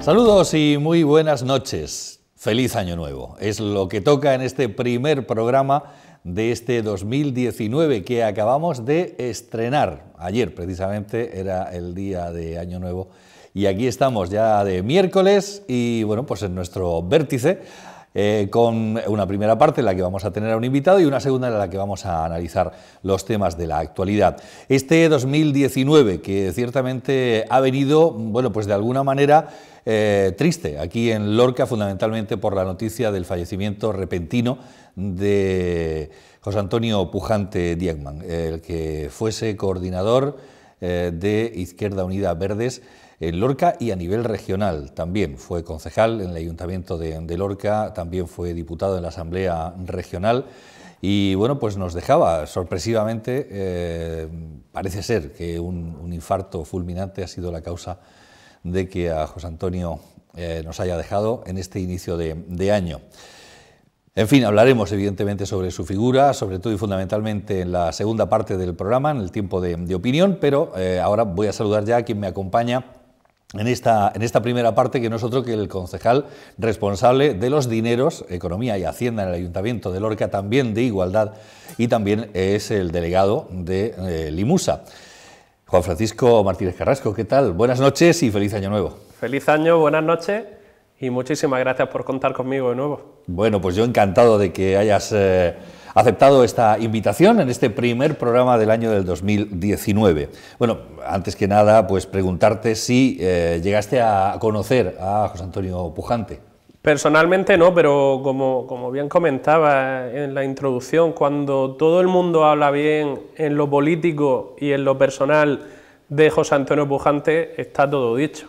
Saludos y muy buenas noches. Feliz año nuevo. Es lo que toca en este primer programa de este 2019 que acabamos de estrenar. Ayer precisamente era el día de año nuevo y aquí estamos ya de miércoles y bueno, pues en nuestro vértice. Eh, con una primera parte en la que vamos a tener a un invitado y una segunda en la que vamos a analizar los temas de la actualidad. Este 2019 que ciertamente ha venido, bueno, pues de alguna manera eh, triste aquí en Lorca, fundamentalmente por la noticia del fallecimiento repentino de José Antonio Pujante Diegman, el que fuese coordinador eh, de Izquierda Unida Verdes en Lorca y a nivel regional también. Fue concejal en el Ayuntamiento de, Lorca, también fue diputado en la Asamblea Regional y bueno, pues nos dejaba sorpresivamente, eh, parece ser que un, un infarto fulminante ha sido la causa de que a José Antonio eh, nos haya dejado en este inicio de, año. En fin, hablaremos evidentemente sobre su figura, sobre todo y fundamentalmente en la segunda parte del programa, en el tiempo de, opinión, pero eh, ahora voy a saludar ya a quien me acompaña en esta, en esta primera parte, que no es otro que el concejal responsable de los dineros, Economía y Hacienda en el Ayuntamiento de Lorca, también de Igualdad, y también es el delegado de eh, Limusa. Juan Francisco Martínez Carrasco, ¿qué tal? Buenas noches y feliz año nuevo. Feliz año, buenas noches y muchísimas gracias por contar conmigo de nuevo. Bueno, pues yo encantado de que hayas eh, aceptado esta invitación en este primer programa del año del 2019. Bueno, antes que nada, pues preguntarte si eh, llegaste a conocer a José Antonio Pujante. Personalmente no, pero como, como, bien comentaba en la introducción, cuando todo el mundo habla bien en lo político y en lo personal de José Antonio Pujante, está todo dicho.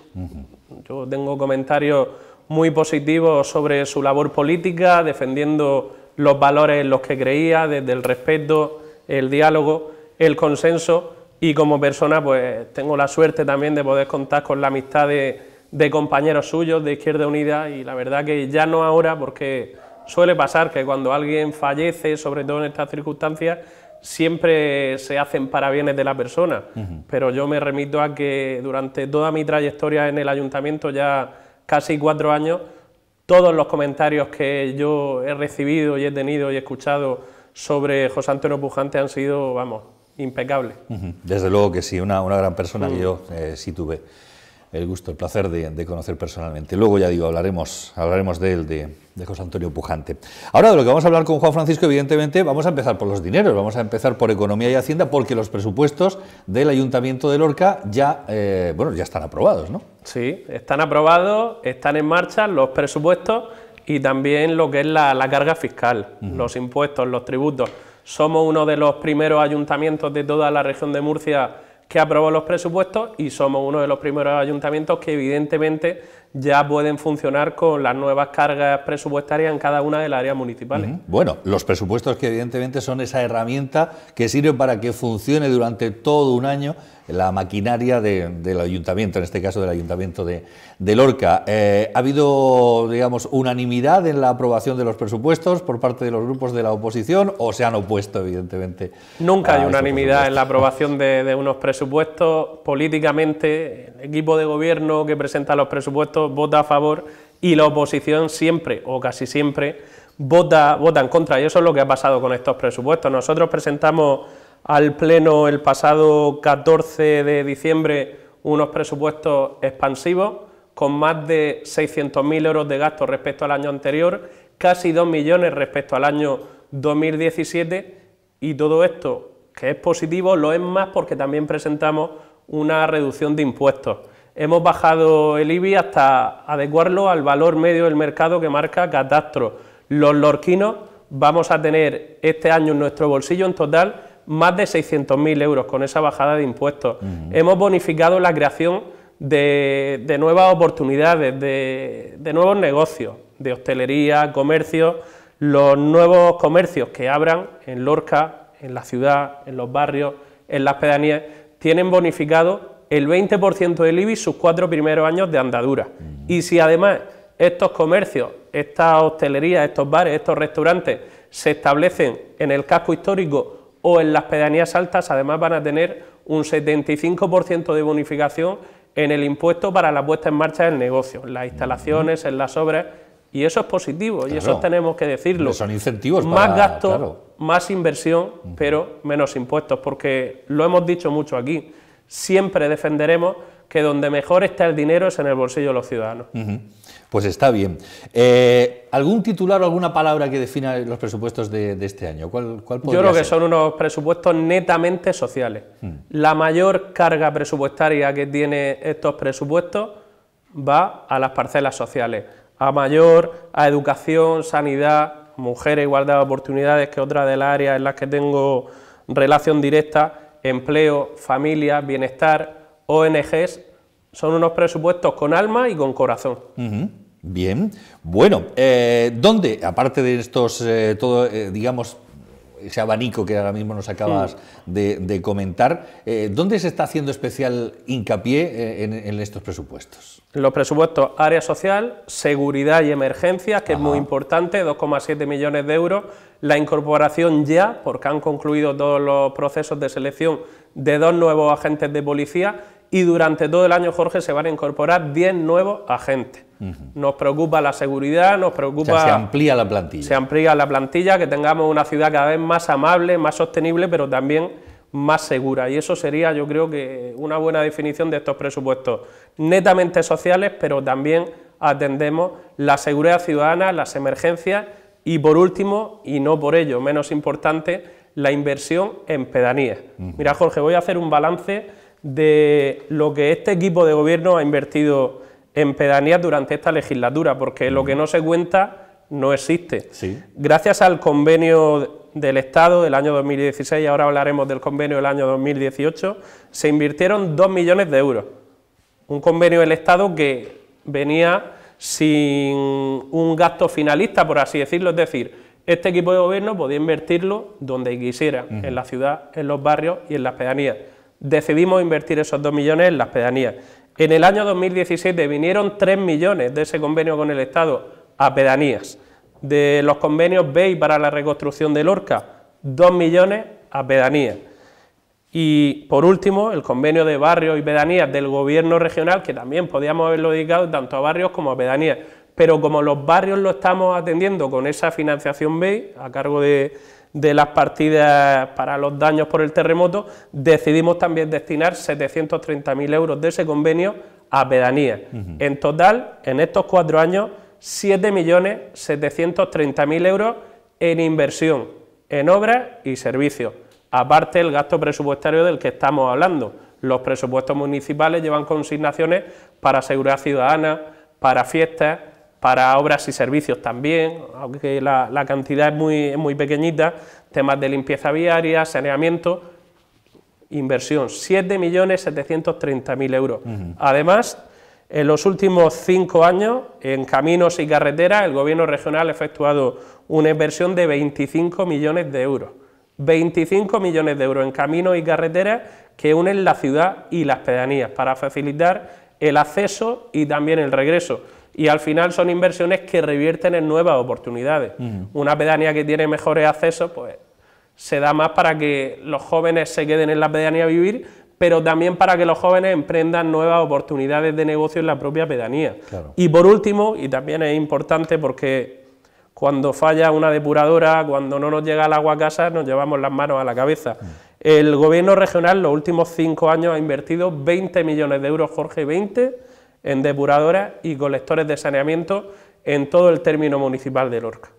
Yo tengo comentarios muy positivos sobre su labor política, defendiendo los valores en los que creía, desde el respeto, el diálogo, el consenso, y como persona pues tengo la suerte también de poder contar con la amistad de de compañeros suyos de Izquierda Unida y la verdad que ya no ahora, porque suele pasar que cuando alguien fallece, sobre todo en estas circunstancias, siempre se hacen parabienes de la persona, pero yo me remito a que durante toda mi trayectoria en el ayuntamiento, ya casi cuatro años, todos los comentarios que yo he recibido y he tenido y escuchado sobre José Antonio Pujante han sido, vamos, impecables. Desde luego que sí, una, gran persona que mm. yo eh, sí tuve el gusto, el placer de, conocer personalmente. Luego, ya digo, hablaremos, hablaremos de él, de, José Antonio Pujante. Ahora, de lo que vamos a hablar con Juan Francisco, evidentemente, vamos a empezar por los dineros, vamos a empezar por Economía y Hacienda, porque los presupuestos del Ayuntamiento de Lorca ya, eh, bueno, ya están aprobados, ¿no? Sí, están aprobados, están en marcha los presupuestos y también lo que es la, carga fiscal, los impuestos, los tributos. Somos uno de los primeros ayuntamientos de toda la región de Murcia que aprobó los presupuestos y somos uno de los primeros ayuntamientos que evidentemente ya pueden funcionar con las nuevas cargas presupuestarias en cada una de las áreas municipales. Bueno, los presupuestos que evidentemente son esa herramienta que sirve para que funcione durante todo un año la maquinaria del ayuntamiento, en este caso del ayuntamiento de, Lorca. Eh, ha habido, digamos, unanimidad en la aprobación de los presupuestos por parte de los grupos de la oposición o se han opuesto, evidentemente. Nunca hay unanimidad en la aprobación de, unos presupuestos. Políticamente, el equipo de gobierno que presenta los presupuestos vota a favor y la oposición siempre o casi siempre vota, vota en contra. Y eso es lo que ha pasado con estos presupuestos. Nosotros presentamos al Pleno el pasado 14 de diciembre unos presupuestos expansivos con más de 600.000 euros de gasto respecto al año anterior, casi 2 millones respecto al año 2017 y todo esto que es positivo lo es más porque también presentamos una reducción de impuestos. Hemos bajado el IBI hasta adecuarlo al valor medio del mercado que marca Catastro. Los lorquinos vamos a tener este año en nuestro bolsillo en total más de 600.000 euros con esa bajada de impuestos. Hemos bonificado la creación de, nuevas oportunidades, de, nuevos negocios, de hostelería, comercio, los nuevos comercios que abran en Lorca, en la ciudad, en los barrios, en las pedanías, tienen bonificado el 20% del IBI sus cuatro primeros años de andadura. Y si además estos comercios, estas hostelerías, estos bares, estos restaurantes se establecen en el casco histórico o en las pedanías altas además van a tener un 75% de bonificación en el impuesto para la puesta en marcha del negocio, en las instalaciones, en las obras, y eso es positivo, y eso tenemos que decirlo. Son incentivos. Más gasto, más inversión, pero menos impuestos, porque lo hemos dicho mucho aquí, siempre defenderemos que donde mejor está el dinero es en el bolsillo de los ciudadanos. Pues está bien. Eh, ¿Algún titular o alguna palabra que defina los presupuestos de, este año? Yo creo que son unos presupuestos netamente sociales. Mm. La mayor carga presupuestaria que tiene estos presupuestos va a las parcelas sociales, a mayor, a educación, sanidad, mujeres, igualdad de oportunidades, que otra de las áreas en las que tengo relación directa, empleo, familia, bienestar, ONGs, son unos presupuestos con alma y con corazón. Bien, bueno, eh, ¿dónde, aparte de estos, eh, todo, eh, digamos, ese abanico que ahora mismo nos acabas de, comentar, ¿dónde se está haciendo especial hincapié en, estos presupuestos? Los presupuestos área social, seguridad y emergencia, que es muy importante, 2,7 millones de euros, la incorporación ya, porque han concluido todos los procesos de selección de dos nuevos agentes de policía y durante todo el año, Jorge, se van a incorporar 10 nuevos agentes. Nos preocupa la seguridad, nos preocupa... se amplía la plantilla. Se amplía la plantilla, que tengamos una ciudad cada vez más amable, más sostenible, pero también más segura. Y eso sería, yo creo que, una buena definición de estos presupuestos netamente sociales, pero también atendemos la seguridad ciudadana, las emergencias y, por último, y no por ello menos importante, la inversión en pedanías. Mira, Jorge, voy a hacer un balance de lo que este equipo de gobierno ha invertido en pedanías durante esta legislatura, porque lo que no se cuenta no existe. Gracias al convenio del Estado del año 2016, ahora hablaremos del convenio del año 2018, se invirtieron 2 millones de euros. Un convenio del Estado que venía sin un gasto finalista, por así decirlo, es decir, este equipo de gobierno podía invertirlo donde quisiera, en la ciudad, en los barrios y en las pedanías. Decidimos invertir esos 2 millones en las pedanías. En el año 2017 vinieron 3 millones de ese convenio con el Estado a pedanías. De los convenios BEI para la reconstrucción de Lorca, 2 millones a pedanías. Y por último, el convenio de barrios y pedanías del gobierno regional, que también podíamos haberlo dedicado tanto a barrios como a pedanías. Pero como los barrios lo estamos atendiendo con esa financiación BEI a cargo de, de las partidas para los daños por el terremoto, decidimos también destinar 730.000 euros de ese convenio a pedanía. En total, en estos cuatro años, 7.730.000 euros en inversión, en obras y servicios. Aparte el gasto presupuestario del que estamos hablando. Los presupuestos municipales llevan consignaciones para seguridad ciudadana, para fiestas, para obras y servicios también, aunque la, cantidad es muy, muy pequeñita, temas de limpieza viaria, saneamiento, inversión, 7.730.000 euros. euros. Además, en los últimos cinco años, en caminos y carreteras, el gobierno regional ha efectuado una inversión de 25 millones de euros. 25 millones de euros en caminos y carreteras que unen la ciudad y las pedanías para facilitar el acceso y también el regreso y al final son inversiones que revierten en nuevas oportunidades. Una pedanía que tiene mejores accesos, pues se da más para que los jóvenes se queden en la pedanía a vivir, pero también para que los jóvenes emprendan nuevas oportunidades de negocio en la propia pedanía. Y por último, y también es importante porque cuando falla una depuradora, cuando no nos llega el agua a casa, nos llevamos las manos a la cabeza. El gobierno regional los últimos cinco años ha invertido 20 millones de euros, Jorge, 20 en depuradoras y colectores de saneamiento en todo el término municipal de Lorca.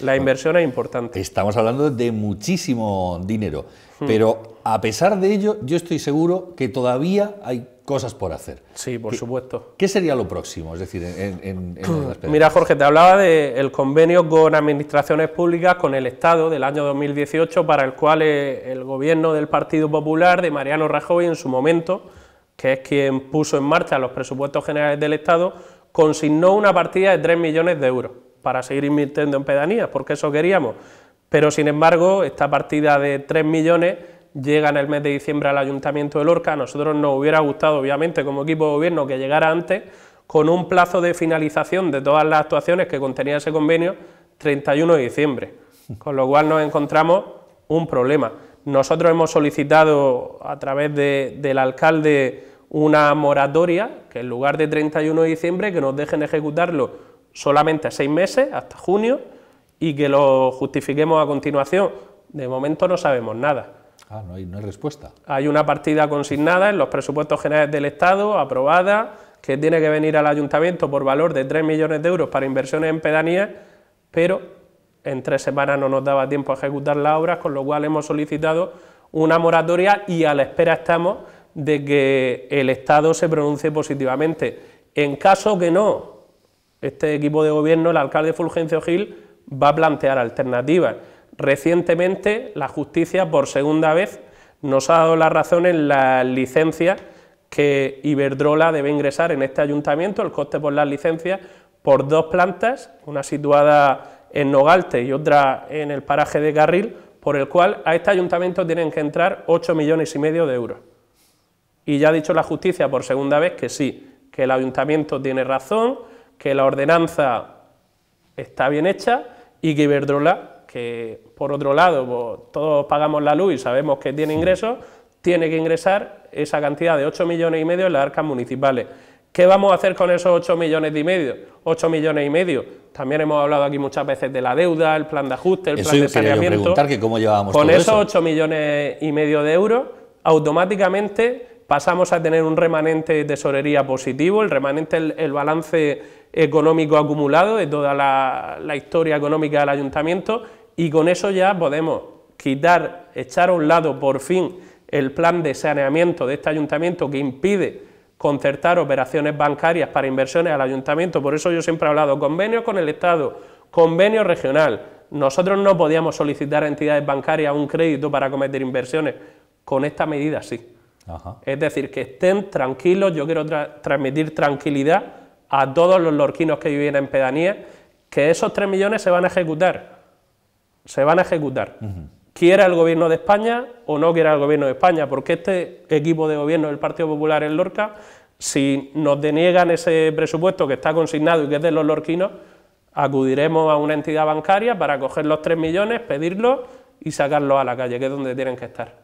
La inversión es importante. Estamos hablando de muchísimo dinero, hmm. pero a pesar de ello, yo estoy seguro que todavía hay cosas por hacer. Sí, por supuesto. ¿Qué sería lo próximo? Es decir, en, hmm. Mira, Jorge, te hablaba del convenio con administraciones públicas, con el Estado, del año 2018, para el cual eh, el gobierno del Partido Popular, de Mariano Rajoy, en su momento, que es quien puso en marcha los presupuestos generales del Estado, consignó una partida de 3 millones de euros para seguir invirtiendo en pedanías, porque eso queríamos. Pero sin embargo, esta partida de 3 millones llega en el mes de diciembre al Ayuntamiento de Lorca. A nosotros nos hubiera gustado, obviamente, como equipo de gobierno, que llegara antes, con un plazo de finalización de todas las actuaciones que contenía ese convenio, 31 de diciembre. Con lo cual nos encontramos un problema. Nosotros hemos solicitado a través del alcalde una moratoria, que en lugar de 31 de diciembre, que nos dejen ejecutarlo solamente a seis meses, hasta junio, y que lo justifiquemos a continuación. De momento no sabemos nada. Ah, no hay, no hay respuesta. Hay una partida consignada en los presupuestos generales del Estado, aprobada, que tiene que venir al ayuntamiento por valor de 3 millones de euros para inversiones en pedanías, pero en tres semanas no nos daba tiempo a ejecutar las obras, con lo cual hemos solicitado una moratoria y a la espera estamos de que el Estado se pronuncie positivamente. En caso que no, este equipo de gobierno, el alcalde Fulgencio Gil, va a plantear alternativas. Recientemente, la justicia, por segunda vez, nos ha dado la razón en las licencias que Iberdrola debe ingresar en este ayuntamiento, el coste por las licencias, por dos plantas, una situada en Nogalte y otra en el paraje de Carril, por el cual a este ayuntamiento tienen que entrar 8 millones y medio de euros. Y ya ha dicho la justicia por segunda vez que sí, que el ayuntamiento tiene razón, que la ordenanza está bien hecha y que Iberdrola, que por otro lado pues, todos pagamos la luz y sabemos que tiene ingresos, tiene que ingresar esa cantidad de 8 millones y medio en las arcas municipales. ¿Qué vamos a hacer con esos 8 millones y medio? 8 millones y medio. También hemos hablado aquí muchas veces de la deuda, el plan de ajuste, el plan de saneamiento. Preguntar que cómo llevábamos con esos 8 millones y medio de euros, automáticamente pasamos a tener un remanente de tesorería positivo, el remanente el, el balance económico acumulado de toda la, la historia económica del ayuntamiento y con eso ya podemos quitar, echar a un lado por fin el plan de saneamiento de este ayuntamiento que impide concertar operaciones bancarias para inversiones al ayuntamiento, por eso yo siempre he hablado convenio con el Estado, convenio regional. Nosotros no podíamos solicitar a entidades bancarias un crédito para cometer inversiones, con esta medida sí. Es decir, que estén tranquilos, yo quiero transmitir tranquilidad a todos los lorquinos que viven en pedanía, que esos 3 millones se van a ejecutar, se van a ejecutar quiera el gobierno de España o no quiera el gobierno de España, porque este equipo de gobierno del Partido Popular en Lorca, si nos deniegan ese presupuesto que está consignado y que es de los lorquinos, acudiremos a una entidad bancaria para coger los 3 millones, pedirlos y sacarlos a la calle, que es donde tienen que estar.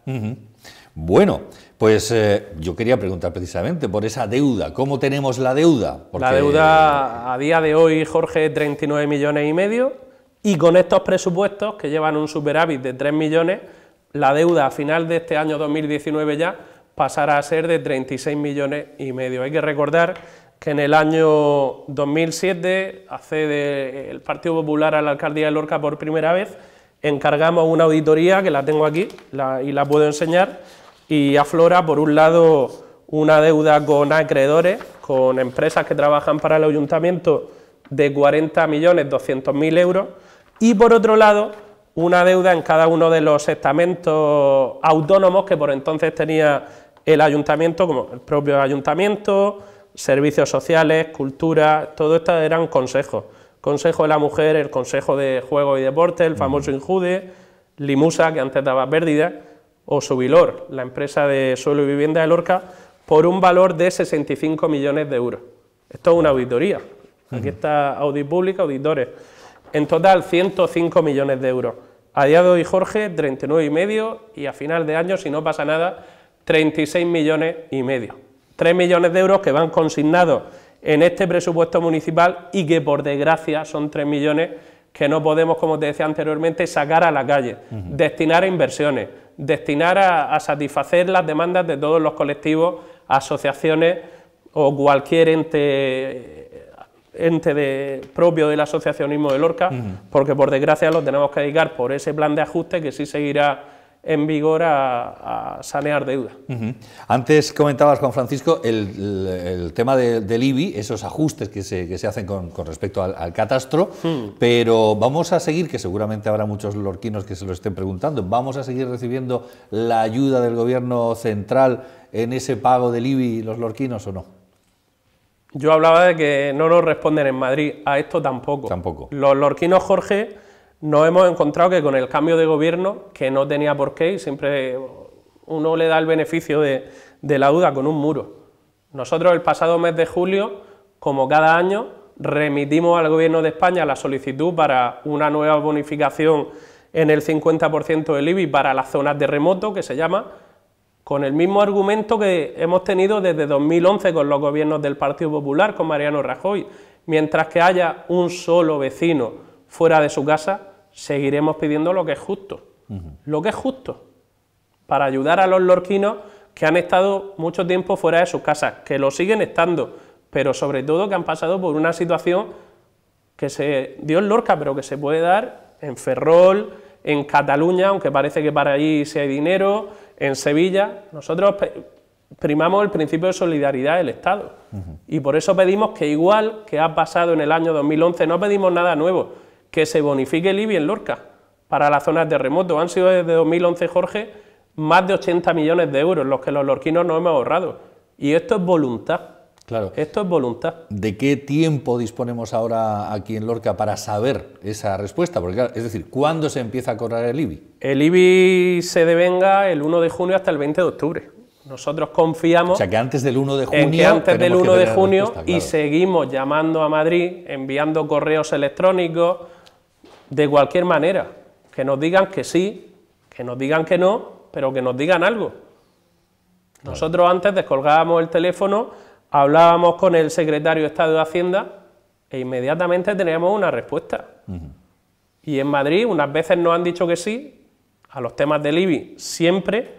Bueno, pues eh, yo quería preguntar precisamente por esa deuda. ¿Cómo tenemos la deuda? La deuda a día de hoy, Jorge, 39 millones y medio. Y con estos presupuestos, que llevan un superávit de 3 millones, la deuda a final de este año 2019 ya pasará a ser de 36 millones y medio. Hay que recordar que en el año 2007 accede el Partido Popular a la alcaldía de Lorca por primera vez, encargamos una auditoría, que la tengo aquí y la puedo enseñar, y aflora por un lado una deuda con acreedores, con empresas que trabajan para el ayuntamiento de 40.200.000 euros, y por otro lado una deuda en cada uno de los estamentos autónomos que por entonces tenía el ayuntamiento, como el propio ayuntamiento, servicios sociales, cultura, todo esto eran consejos. Consejo de la Mujer, el Consejo de Juegos y Deportes, el famoso INJUDE, Limusa, que antes daba pérdida, o Subilor, la empresa de suelo y vivienda de Lorca, por un valor de 65 millones de euros. Esto es una auditoría. Aquí está Audit Pública, auditores en total 105 millones de euros. A día de hoy, Jorge, 39,5 y medio y a final de año, si no pasa nada, 36 millones y medio. 3 millones de euros que van consignados en este presupuesto municipal y que por desgracia son 3 millones que no podemos, como te decía anteriormente, sacar a la calle, destinar a inversiones, destinar a, satisfacer las demandas de todos los colectivos, asociaciones o cualquier ente ente de, propio del asociacionismo de Lorca, porque por desgracia lo tenemos que dedicar por ese plan de ajuste que sí seguirá en vigor a, sanear deuda. Antes comentabas, Juan Francisco, el, tema del IBI, esos ajustes que se, que se hacen con, respecto al, catastro, hmm. pero vamos a seguir, que seguramente habrá muchos lorquinos que se lo estén preguntando, ¿vamos a seguir recibiendo la ayuda del gobierno central en ese pago del IBI los lorquinos o no? Yo hablaba de que no nos responden en Madrid, a esto tampoco. Tampoco. Los lorquinos, Jorge, nos hemos encontrado que con el cambio de gobierno, que no tenía por qué, y siempre uno le da el beneficio de, de la duda con un muro. Nosotros el pasado mes de julio, como cada año, remitimos al Gobierno de España la solicitud para una nueva bonificación en el 50% del IBI para las zonas de remoto, que se llama, con el mismo argumento que hemos tenido desde 2011 con los gobiernos del Partido Popular, con Mariano Rajoy. Mientras que haya un solo vecino fuera de su casa, seguiremos pidiendo lo que es justo. Lo que es justo. Para ayudar a los lorquinos que han estado mucho tiempo fuera de sus casas, que lo siguen estando, pero sobre todo que han pasado por una situación que se dio en Lorca, pero que se puede dar en Ferrol, en Cataluña, aunque parece que para allí sí hay dinero, en Sevilla nosotros primamos el principio de solidaridad del Estado y por eso pedimos que igual que ha pasado en el año 2011, no pedimos nada nuevo, que se bonifique Libia en Lorca para las zonas de remoto. Han sido desde 2011, Jorge, más de 80 millones de euros los que los lorquinos no hemos ahorrado y esto es voluntad. Claro. Esto es voluntad. ¿De qué tiempo disponemos ahora aquí en Lorca para saber esa respuesta? Porque, es decir, ¿cuándo se empieza a cobrar el IBI? El IBI se devenga el 1 de junio hasta el 20 de octubre. Nosotros confiamos. O sea, que antes del 1 de junio. que antes del 1 de junio y seguimos llamando a Madrid, enviando correos electrónicos, de cualquier manera. Que nos digan que sí, que nos digan que no, pero que nos digan algo. Nosotros antes descolgábamos el teléfono hablábamos con el secretario de Estado de Hacienda e inmediatamente teníamos una respuesta. Y en Madrid unas veces nos han dicho que sí, a los temas del IBI siempre,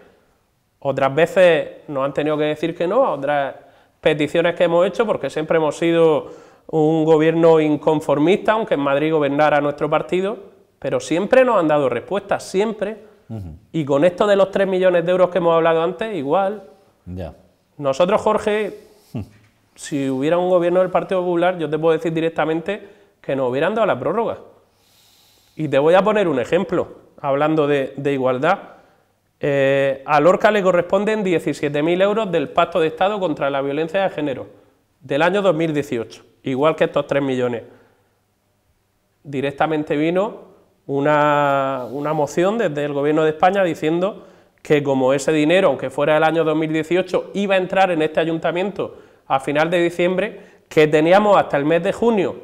otras veces nos han tenido que decir que no, a otras peticiones que hemos hecho, porque siempre hemos sido un gobierno inconformista, aunque en Madrid gobernara nuestro partido, pero siempre nos han dado respuestas, siempre. Y con esto de los 3 millones de euros que hemos hablado antes, igual. Nosotros, Jorge, si hubiera un gobierno del Partido Popular, yo te puedo decir directamente que nos hubieran dado la prórroga. Y te voy a poner un ejemplo, hablando de, igualdad. Eh, a Lorca le corresponden 17.000 euros del Pacto de Estado contra la Violencia de Género del año 2018, igual que estos 3 millones. Directamente vino una, moción desde el Gobierno de España diciendo que como ese dinero, aunque fuera el año 2018, iba a entrar en este ayuntamiento a final de diciembre que teníamos hasta el mes de junio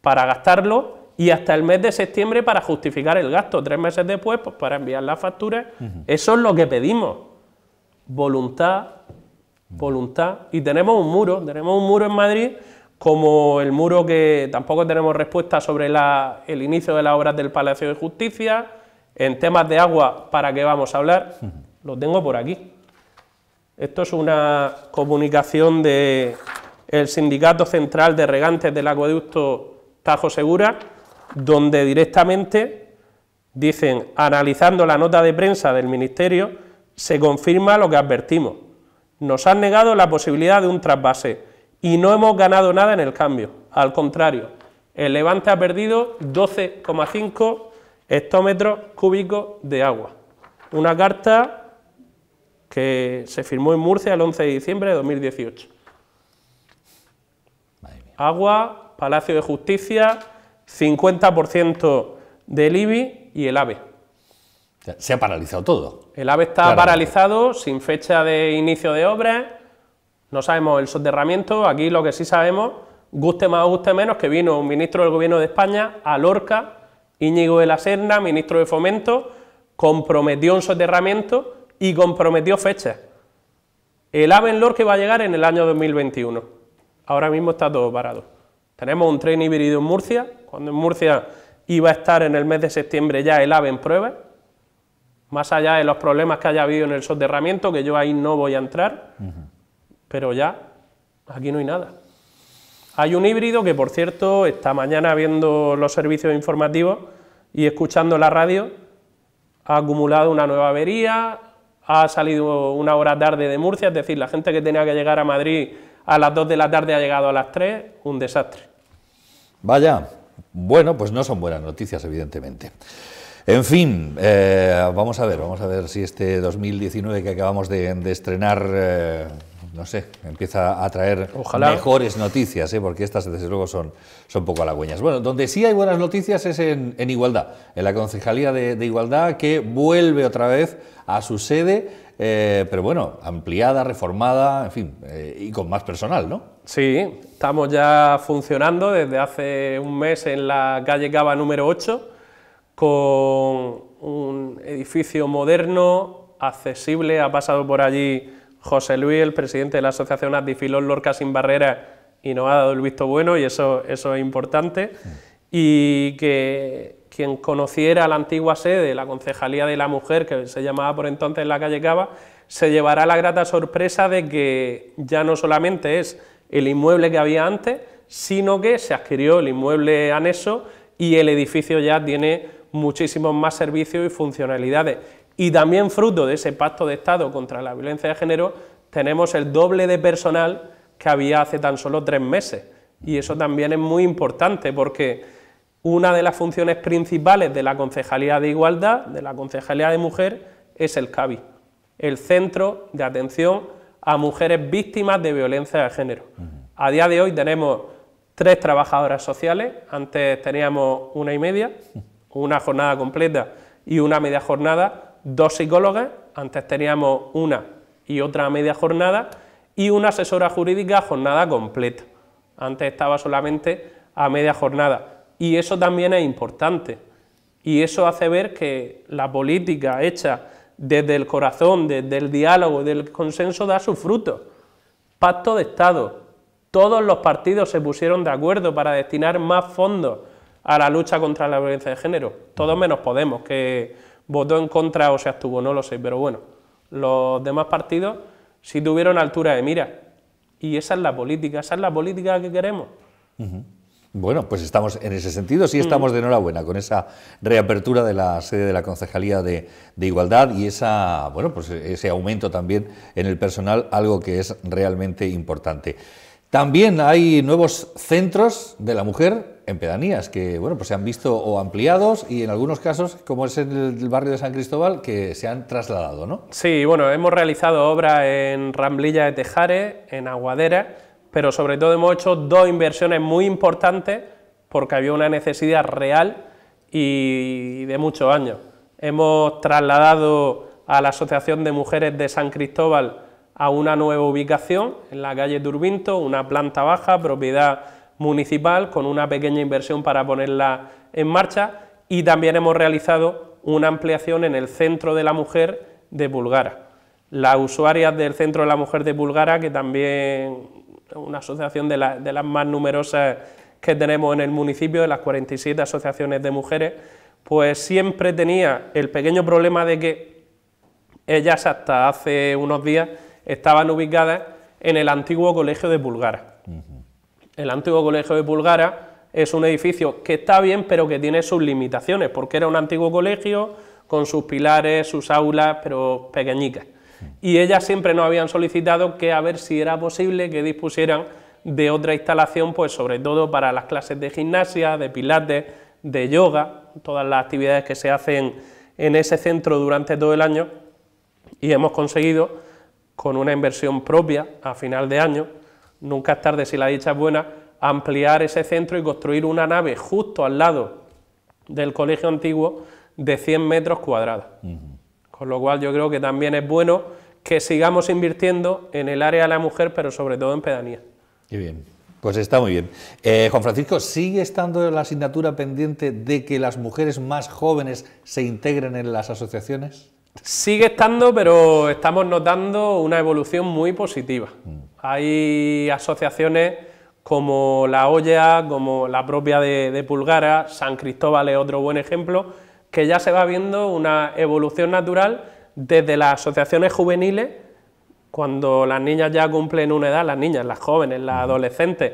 para gastarlo y hasta el mes de septiembre para justificar el gasto. Tres meses después, pues, para enviar las facturas. Eso es lo que pedimos. Voluntad, voluntad. Y tenemos un muro, tenemos un muro en Madrid, como el muro que tampoco tenemos respuesta sobre el inicio de las obras del Palacio de Justicia. En temas de agua, ¿para qué vamos a hablar? Lo tengo por aquí. Esto es una comunicación del el Sindicato Central de Regantes del Acueducto Tajo Segura, donde directamente dicen, analizando la nota de prensa del Ministerio, se confirma lo que advertimos. Nos han negado la posibilidad de un trasvase y no hemos ganado nada en el cambio. Al contrario, el Levante ha perdido 12,5 hectómetros cúbicos de agua. Una carta que se firmó en Murcia el 11 de diciembre de 2018. Agua, Palacio de Justicia, 50% del IBI y el AVE. se ha paralizado todo. El AVE está paralizado, sin fecha de inicio de obras, no sabemos el soterramiento, aquí lo que sí sabemos, guste más o guste menos, que vino un ministro del Gobierno de España a Lorca, Íñigo de la Serna, ministro de Fomento, comprometió un soterramiento y comprometió fechas. El Avenlor que va a llegar en el año 2021. Ahora mismo está todo parado. Tenemos un tren híbrido en Murcia, cuando en Murcia iba a estar en el mes de septiembre ya el AVE prueba, más allá de los problemas que haya habido en el soterramiento, que yo ahí no voy a entrar, pero ya aquí no hay nada. Hay un híbrido que, por cierto, esta mañana viendo los servicios informativos y escuchando la radio, ha acumulado una nueva avería, ha salido una hora tarde de Murcia, es decir, la gente que tenía que llegar a Madrid a las 2 de la tarde ha llegado a las 3, un desastre. Vaya, bueno, pues no son buenas noticias, evidentemente. En fin, eh, vamos a ver, vamos a ver si este 2019 que acabamos de, estrenar... Eh, no sé, empieza a traer mejores noticias, ¿eh? porque estas desde luego son, son poco halagüeñas. Bueno, donde sí hay buenas noticias es en, Igualdad, en la Concejalía de, Igualdad, que vuelve otra vez a su sede, eh, pero bueno, ampliada, reformada, en fin, eh, y con más personal, ¿no? Sí, estamos ya funcionando desde hace un mes en la calle Cava número 8, con un edificio moderno, accesible, ha pasado por allí José Luis, el presidente de la Asociación Adifilón Lorca Sin Barreras, y nos ha dado el visto bueno y eso, eso es importante. Y que quien conociera la antigua sede, la Concejalía de la Mujer, que se llamaba por entonces la calle Cava, se llevará la grata sorpresa de que ya no solamente es el inmueble que había antes, sino que se adquirió el inmueble anexo y el edificio ya tiene muchísimos más servicios y funcionalidades. Y también fruto de ese pacto de Estado contra la violencia de género, tenemos el doble de personal que había hace tan solo tres meses. Y eso también es muy importante porque una de las funciones principales de la Concejalía de Igualdad, de la Concejalía de Mujer, es el CABI, el Centro de Atención a Mujeres Víctimas de Violencia de Género. A día de hoy tenemos tres trabajadoras sociales, antes teníamos una y media, una jornada completa y una media jornada, dos psicólogas, antes teníamos una y otra a media jornada, y una asesora jurídica a jornada completa. Antes estaba solamente a media jornada. Y eso también es importante. Y eso hace ver que la política hecha desde el corazón, desde el diálogo, del consenso, da sus frutos. Pacto de Estado. Todos los partidos se pusieron de acuerdo para destinar más fondos a la lucha contra la violencia de género. Todos menos Podemos, que votó en contra o se abstuvo, no lo sé, pero bueno, los demás partidos sí tuvieron altura de mira. Y esa es la política, esa es la política que queremos. Bueno, pues estamos en ese sentido, sí mm. estamos de enhorabuena con esa reapertura de la sede de la Concejalía de, de, Igualdad y esa, bueno, pues ese aumento también en el personal, algo que es realmente importante. También hay nuevos centros de la mujer en pedanías que pues se han visto o ampliados y en algunos casos, como es en el barrio de San Cristóbal, que se han trasladado, ¿no? Sí, bueno, hemos realizado obras en Ramblilla de Tejares, en Aguadera, pero sobre todo hemos hecho dos inversiones muy importantes porque había una necesidad real y de muchos años. Hemos trasladado a la Asociación de Mujeres de San Cristóbal a una nueva ubicación en la calle Turbinto, una planta baja, propiedad municipal, con una pequeña inversión para ponerla en marcha y también hemos realizado una ampliación en el Centro de la Mujer de Bulgara. Las usuarias del Centro de la Mujer de Bulgara, que también es una asociación de, de las más numerosas que tenemos en el municipio, de las 47 asociaciones de mujeres, pues siempre tenía el pequeño problema de que ellas hasta hace unos días estaban ubicadas en el antiguo Colegio de Pulgara. El antiguo Colegio de Pulgara es un edificio que está bien, pero que tiene sus limitaciones, porque era un antiguo colegio con sus pilares, sus aulas, pero pequeñicas. Y ellas siempre nos habían solicitado que a ver si era posible que dispusieran de otra instalación, pues sobre todo para las clases de gimnasia, de pilates, de yoga, todas las actividades que se hacen en ese centro durante todo el año. Y hemos conseguido con una inversión propia a final de año, nunca es tarde si la dicha es buena, ampliar ese centro y construir una nave justo al lado del colegio antiguo de 100 metros cuadrados. Con lo cual yo creo que también es bueno que sigamos invirtiendo en el área de la mujer, pero sobre todo en pedanía. Qué bien. Pues está muy bien. Eh, Juan Francisco, ¿sigue estando la asignatura pendiente de que las mujeres más jóvenes se integren en las asociaciones? Sigue estando, pero estamos notando una evolución muy positiva. Mm. Hay asociaciones como La Olla, e como la propia de, de, Pulgara, San Cristóbal es otro buen ejemplo, que ya se va viendo una evolución natural desde las asociaciones juveniles, cuando las niñas ya cumplen una edad, las niñas, las jóvenes, las mm. adolescentes,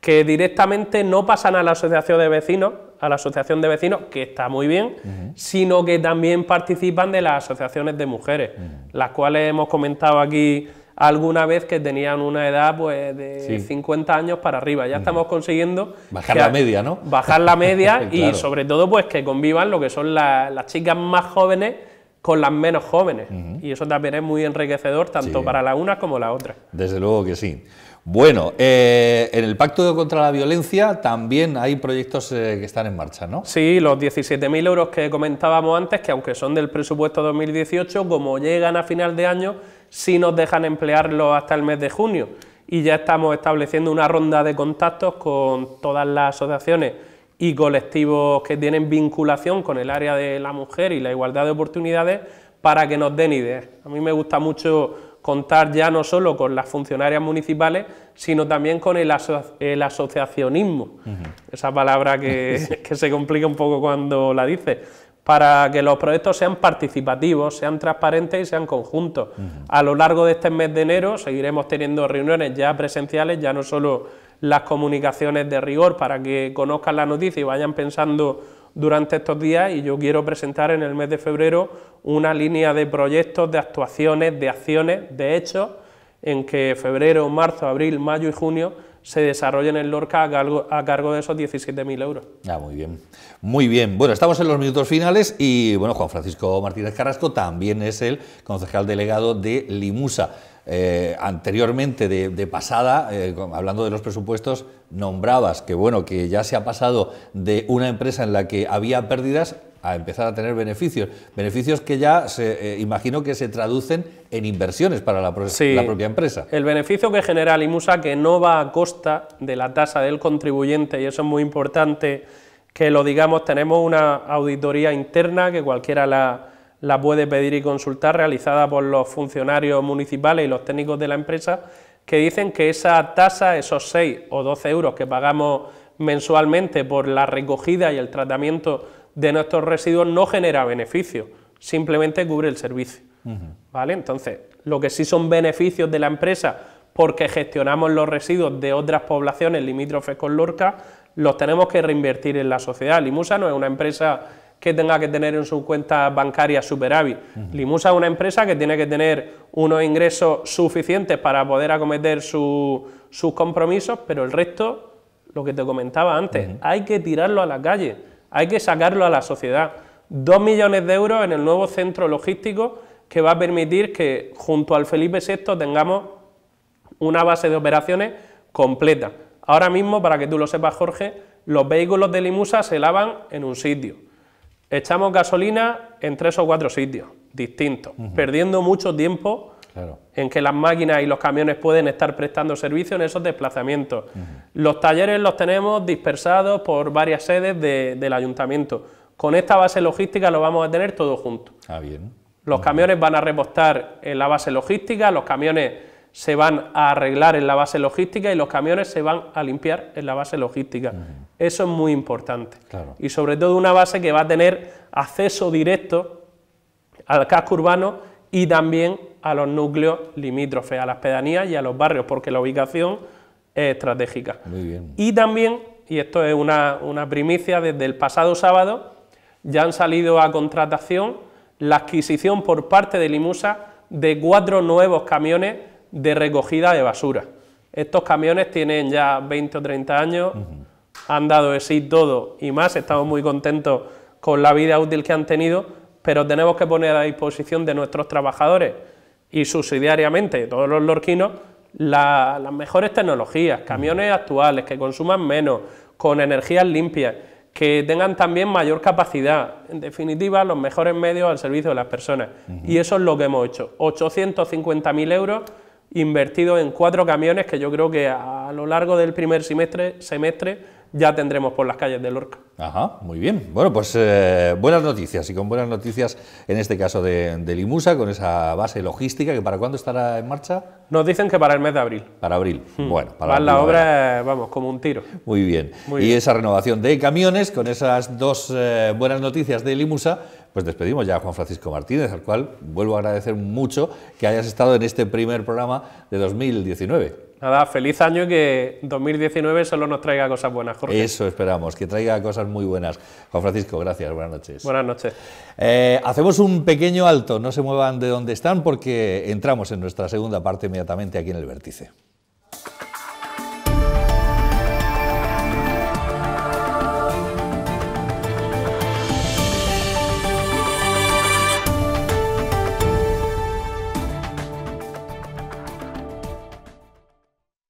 que directamente no pasan a la asociación de vecinos, a la asociación de vecinos, que está muy bien, sino que también participan de las asociaciones de mujeres, las cuales hemos comentado aquí alguna vez que tenían una edad pues de 50 años para arriba. Ya estamos consiguiendo... Bajar la media, ¿no? Bajar la media y sobre todo pues que convivan lo que son las chicas más jóvenes con las menos jóvenes. Y eso también es muy enriquecedor tanto para la una como la otra. Desde luego que sí. Bueno, eh, en el Pacto contra la Violencia también hay proyectos eh, que están en marcha, ¿no? Sí, los 17.000 euros que comentábamos antes, que aunque son del presupuesto 2018, como llegan a final de año, sí nos dejan emplearlos hasta el mes de junio. Y ya estamos estableciendo una ronda de contactos con todas las asociaciones y colectivos que tienen vinculación con el área de la mujer y la igualdad de oportunidades para que nos den ideas. A mí me gusta mucho contar ya no solo con las funcionarias municipales, sino también con el, asociacionismo, esa palabra que, se complica un poco cuando la dice. para que los proyectos sean participativos, sean transparentes y sean conjuntos. A lo largo de este mes de enero seguiremos teniendo reuniones ya presenciales, ya no solo las comunicaciones de rigor para que conozcan la noticia y vayan pensando durante estos días y yo quiero presentar en el mes de febrero una línea de proyectos, de actuaciones, de acciones, de hechos, en que febrero, marzo, abril, mayo y junio se desarrollen en Lorca a cargo, de esos 17.000 euros. Ya ah, muy bien. Muy bien. Bueno, estamos en los minutos finales y, bueno, Juan Francisco Martínez Carrasco también es el concejal delegado de Limusa. Eh, anteriormente de, pasada, eh, hablando de los presupuestos, nombrabas que bueno, que ya se ha pasado de una empresa en la que había pérdidas a empezar a tener beneficios, beneficios que ya se, eh, imagino que se traducen en inversiones para la, la, propia empresa. El beneficio que genera Limusa que no va a costa de la tasa del contribuyente y eso es muy importante que lo digamos, tenemos una auditoría interna que cualquiera la, la puede pedir y consultar, realizada por los funcionarios municipales y los técnicos de la empresa, que dicen que esa tasa, esos 6 o 12 euros que pagamos mensualmente por la recogida y el tratamiento de nuestros residuos, no genera beneficio, simplemente cubre el servicio. ¿Vale? Entonces, lo que sí son beneficios de la empresa, porque gestionamos los residuos de otras poblaciones limítrofes con Lorca, los tenemos que reinvertir en la sociedad. Limusa no es una empresa que tenga que tener en su cuenta bancaria superávit. Limusa es una empresa que tiene que tener unos ingresos suficientes para poder acometer sus compromisos, pero el resto, lo que te comentaba antes, hay que tirarlo a la calle, hay que sacarlo a la sociedad. Dos millones de euros en el nuevo centro logístico que va a permitir que junto al Felipe VI tengamos una base de operaciones completa. Ahora mismo, para que tú lo sepas, Jorge, los vehículos de Limusa se lavan en un sitio echamos gasolina en tres o cuatro sitios distintos, perdiendo mucho tiempo en que las máquinas y los camiones pueden estar prestando servicio en esos desplazamientos. Los talleres los tenemos dispersados por varias sedes del ayuntamiento. Con esta base logística lo vamos a tener todo junto. Ah, bien. Los camiones van a repostar en la base logística, los camiones se van a arreglar en la base logística y los camiones se van a limpiar en la base logística. Eso es muy importante. Y sobre todo una base que va a tener acceso directo al casco urbano y también a los núcleos limítrofes, a las pedanías y a los barrios, porque la ubicación es estratégica. Y también, y esto es una, una primicia, desde el pasado sábado ya han salido a contratación la adquisición por parte de Limusa de cuatro nuevos camiones de recogida de basura. Estos camiones tienen ya 20 o 30 años, han dado de sí todo y más, estamos muy contentos con la vida útil que han tenido, pero tenemos que poner a disposición de nuestros trabajadores y subsidiariamente todos los lorquinos las mejores tecnologías, camiones actuales que consuman menos, con energías limpias, que tengan también mayor capacidad, en definitiva, los mejores medios al servicio de las personas. Y eso es lo que hemos hecho, 850.000 euros ...invertido en cuatro camiones que yo creo que a lo largo del primer semestre ya tendremos por las calles de Lorca. Ajá, muy bien. Bueno, pues eh, buenas noticias y con buenas noticias en este caso de, Limusa, con esa base logística que para cuándo estará en marcha. Nos dicen que para el mes de abril. Para abril, hmm. bueno. Para la obra, vamos, como un tiro. Muy bien. y esa renovación de camiones, con esas dos eh, buenas noticias de Limusa, pues despedimos ya a Juan Francisco Martínez, al cual vuelvo a agradecer mucho que hayas estado en este primer programa de 2019. Nada, feliz año y que 2019 solo nos traiga cosas buenas, Jorge. Eso esperamos, que traiga cosas muy buenas. Juan Francisco, gracias, buenas noches. Buenas noches. Eh, hacemos un pequeño alto, no se muevan de donde están porque entramos en nuestra segunda parte inmediatamente aquí en el vértice.